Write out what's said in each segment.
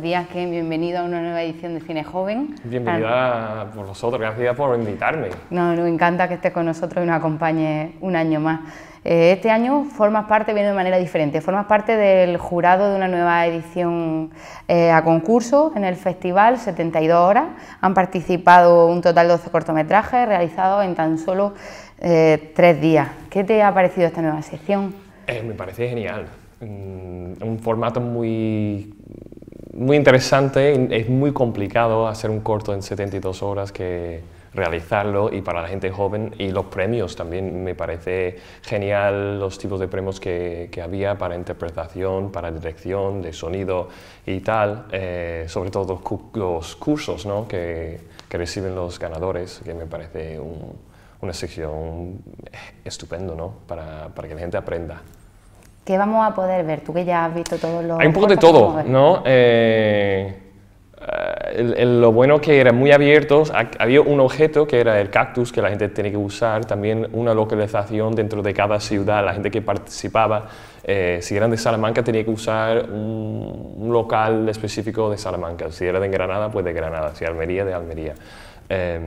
días, Bienvenido a una nueva edición de Cine Joven. Bienvenida por vosotros, gracias por invitarme. No, nos encanta que estés con nosotros y nos acompañe un año más. Eh, este año formas parte, viene de manera diferente, formas parte del jurado de una nueva edición eh, a concurso en el festival, 72 horas. Han participado un total de 12 cortometrajes realizados en tan solo eh, tres días. ¿Qué te ha parecido esta nueva sección? me parece genial mm, un formato muy muy interesante, es muy complicado hacer un corto en 72 horas que realizarlo y para la gente joven y los premios también me parece genial los tipos de premios que, que había para interpretación, para dirección, de sonido y tal, eh, sobre todo los, cursos ¿no? que, que, reciben los ganadores, que me parece una sección estupendo ¿no? para, para que la gente aprenda. ¿Qué vamos a poder ver? Tú que ya has visto todos los... Hay un poco de todo, ¿no? Eh, eh, lo bueno que eran muy abiertos, había un objeto que era el cactus que la gente tenía que usar, también una localización dentro de cada ciudad, la gente que participaba, eh, si eran de Salamanca tenía que usar un, local específico de Salamanca, si era de Granada pues de Granada, si Almería de Almería. Em,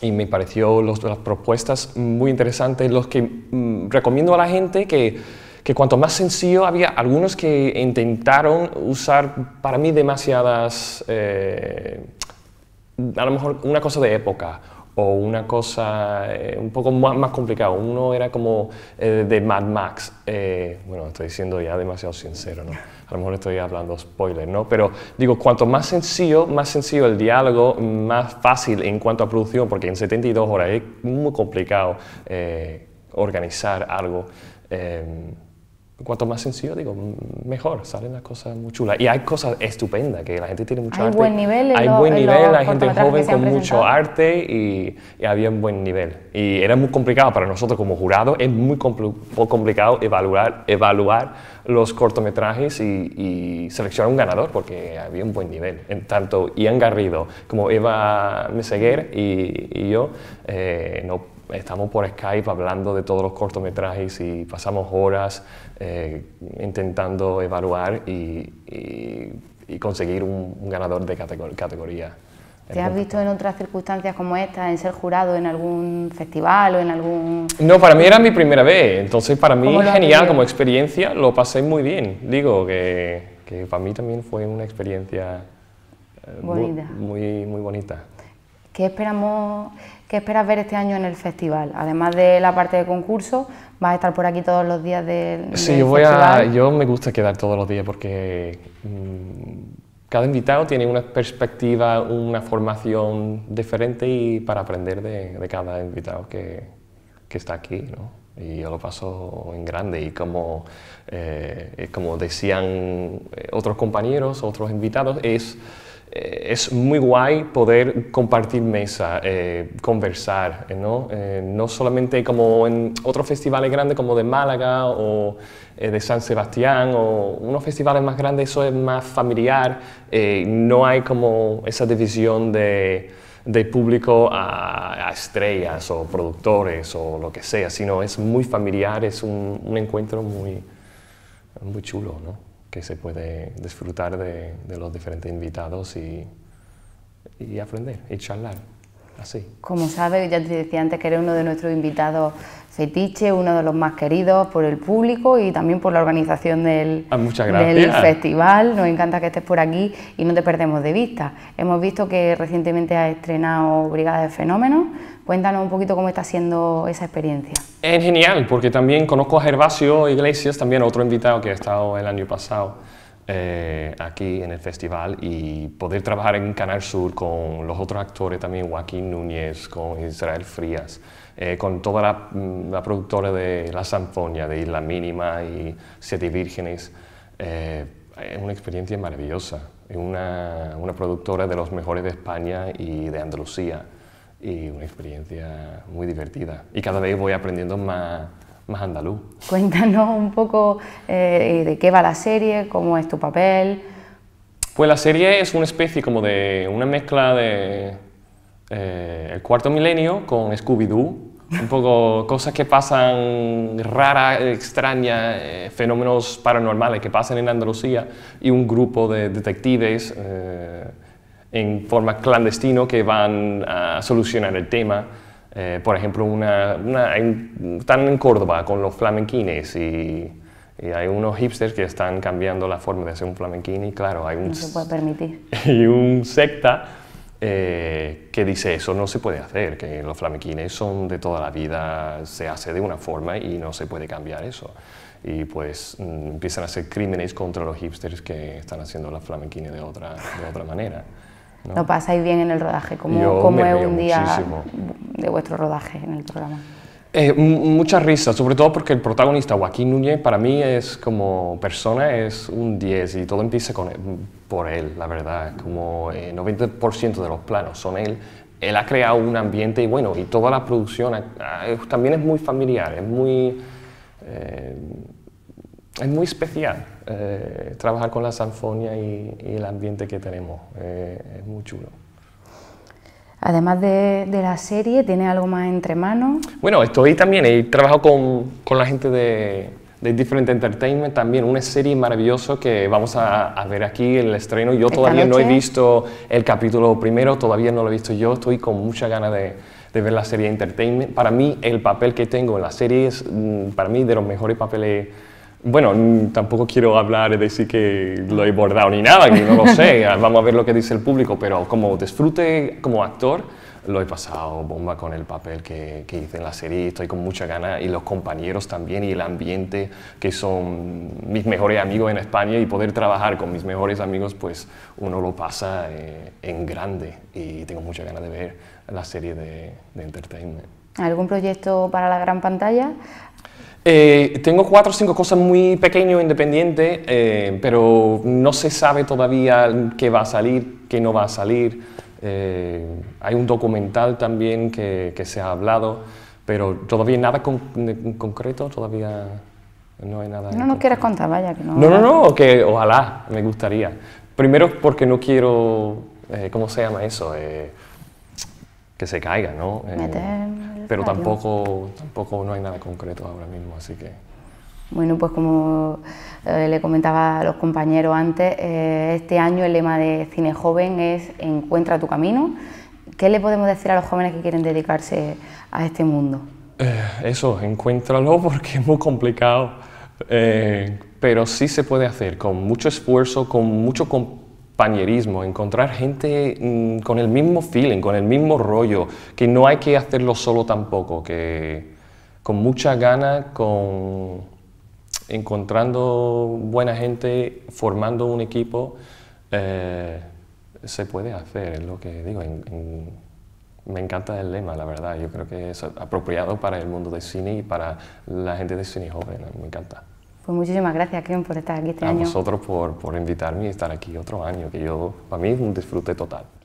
y me pareció las propuestas muy interesantes, los que mm, recomiendo a la gente que que cuanto más sencillo, había algunos que intentaron usar para mí demasiadas, eh, a lo mejor una cosa de época o una cosa eh, un poco más, más complicada. Uno era como eh, de Mad Max. bueno, estoy siendo ya demasiado sincero, ¿no? A lo mejor estoy hablando spoiler, ¿no? Pero digo, cuanto más sencillo, más sencillo el diálogo, más fácil en cuanto a producción, porque en 72 horas es muy complicado organizar algo cuanto más sencillo, digo, mejor, salen las cosas muy chulas. Y hay cosas estupendas, que la gente tiene mucho hay arte. Buen nivel hay buen nivel, hay gente joven con mucho arte y, había un buen nivel. Y era muy complicado para nosotros como jurado, es muy complicado evaluar, evaluar los cortometrajes y, seleccionar un ganador, porque había un buen nivel. En tanto Ian Garrido como Eva Meseguer y, y yo, eh, no estamos por Skype hablando de todos los cortometrajes y pasamos horas eh, intentando evaluar y, conseguir un, ganador de categoría. ¿Te has visto en otras circunstancias como esta, en ser jurado en algún festival o en algún...? No, para mí era mi primera vez, entonces para mí genial como experiencia, lo pasé muy bien. Digo que, para mí también fue una experiencia eh, muy, muy bonita. ¿Qué esperamos? esperas ver este año en el festival? Además de la parte de concurso, vas a estar por aquí todos los días del, festival? sí, yo voy A, yo me gusta quedar todos los días porque mm, cada invitado tiene una perspectiva, una formación diferente y para aprender de, cada invitado que, está aquí, y yo lo paso en grande y como, eh, como decían eh, otros compañeros, otros invitados, es eh, es muy guay poder compartir mesa, eh, conversar, eh, ¿no? no solamente como en otros festivales grandes como de Málaga o de San Sebastián o unos festivales más grandes, eso es más familiar, no hay como esa división de, de público a, estrellas o productores o lo que sea, sino es muy familiar, es un, un encuentro muy, muy chulo, ¿no? que se puede disfrutar de, los diferentes invitados y, y aprender y charlar. Como sabes, ya te decía antes que eres uno de nuestros invitados fetiche, uno de los más queridos por el público y también por la organización del, ah, del, festival. Nos encanta que estés por aquí y no te perdemos de vista. Hemos visto que recientemente has estrenado Brigada de Fenómenos. Cuéntanos un poquito cómo está siendo esa experiencia. Es genial, porque también conozco a Gervasio Iglesias, también otro invitado que ha estado el año pasado. Eh, aquí en el festival y poder trabajar en Canal Sur con los otros actores también, Joaquín Núñez, con Israel Frías, eh, con toda mm, la, productora de La Sanfonia, de Isla Mínima y Siete Vírgenes. Eh, es una experiencia maravillosa, es una, una productora de los mejores de España y de Andalucía y una experiencia muy divertida. Y cada vez voy aprendiendo más más andaluz. Cuéntanos un poco eh, de qué va la serie, cómo es tu papel. Pues la serie es una especie como de una mezcla de eh, El Cuarto Milenio con Scooby-Doo. Un poco cosas que pasan raras, extrañas, eh, fenómenos paranormales que pasan en Andalucía y un grupo de detectives en forma clandestino que van a solucionar el tema eh, por ejemplo, una, están en Córdoba con los flamenquines y, hay unos hipsters que están cambiando la forma de hacer un flamenquín y claro, hay un, se puede permitir. Y un secta eh, que dice eso no se puede hacer, que los flamenquines son de toda la vida, se hace de una forma y no se puede cambiar eso. Y pues mm, empiezan a hacer crímenes contra los hipsters que están haciendo la flamenquines de otra, de otra manera. ¿No, pasáis bien en el rodaje? ¿Cómo, es un día de vuestro rodaje en el programa? Eh, muchas risas, sobre todo porque el protagonista Joaquín Núñez para mí es como persona, es un 10 y todo empieza por él, la verdad. Como el eh, 90% de los planos son él. Él ha creado un ambiente y bueno, y toda la producción también es muy familiar, es muy... Eh, es muy especial eh, trabajar con la sanfonia y, el ambiente que tenemos. Eh, es muy chulo. Además de, la serie, ¿tiene algo más entre manos? Bueno, estoy también, he trabajado con, con la gente de, de, Different Entertainment, también una serie maravillosa que vamos a, ver aquí el estreno. Yo todavía no he visto el capítulo primero, todavía no lo he visto yo, estoy con mucha ganas de, de ver la serie Entertainment. Para mí, el papel que tengo en la serie es, mm, para mí, de los mejores papeles bueno, tampoco quiero hablar de decir que lo he bordado ni nada, que no lo sé. Ah, vamos a ver lo que dice el público, pero como disfrute como actor, lo he pasado bomba con el papel que, que hice en la serie. Estoy con mucha ganas y los compañeros también y el ambiente, que son mis mejores amigos en España y poder trabajar con mis mejores amigos, pues uno lo pasa eh, en grande y tengo mucha ganas de ver la serie de, de Entertainment. ¿Algún proyecto para la gran pantalla? Eh, tengo cuatro o cinco cosas muy pequeñas, independientes, eh, pero no se sabe todavía qué va a salir, qué no va a salir. Eh, hay un documental también que, se ha hablado, pero todavía nada concreto, todavía no hay nada. No nos quieres contar, vaya que no. No, no, no, que ojalá, me gustaría. Primero porque no quiero, ¿cómo se llama eso? que se caiga, ¿no? Eh, pero tampoco, tampoco no hay nada concreto ahora mismo, así que... Bueno, pues como eh, le comentaba a los compañeros antes, eh, este año el lema de Cine Joven es Encuentra tu camino. ¿Qué le podemos decir a los jóvenes que quieren dedicarse a este mundo? eso, encuéntralo porque es muy complicado, pero sí se puede hacer con mucho esfuerzo, con mucho pañerismo, encontrar gente mm, con el mismo feeling, con el mismo rollo, que no hay que hacerlo solo tampoco, que con mucha gana, con encontrando buena gente, formando un equipo, eh, se puede hacer, es lo que digo. me encanta el lema, la verdad. Yo creo que es apropiado para el mundo del cine y para la gente de cine joven. Me encanta. Pues muchísimas gracias, Ken, por estar aquí este a año. A vosotros por, por invitarme y estar aquí otro año, que yo, para mí es un disfrute total.